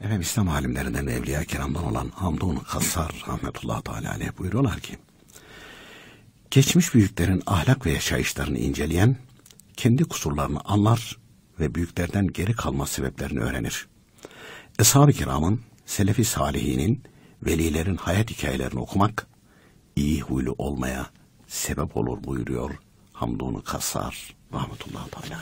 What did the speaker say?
Efendim İslam alimlerinden Evliya Kiram'dan olan Hamdun Kassar rahmetullahi teala aleyh buyuruyorlar ki geçmiş büyüklerin ahlak ve yaşayışlarını inceleyen kendi kusurlarını anlar ve büyüklerden geri kalma sebeplerini öğrenir. Eshab-ı kiramın, selefi salihinin, velilerin hayat hikayelerini okumak iyi huylu olmaya sebep olur buyuruyor Hamdun Kassar rahmetullahi teala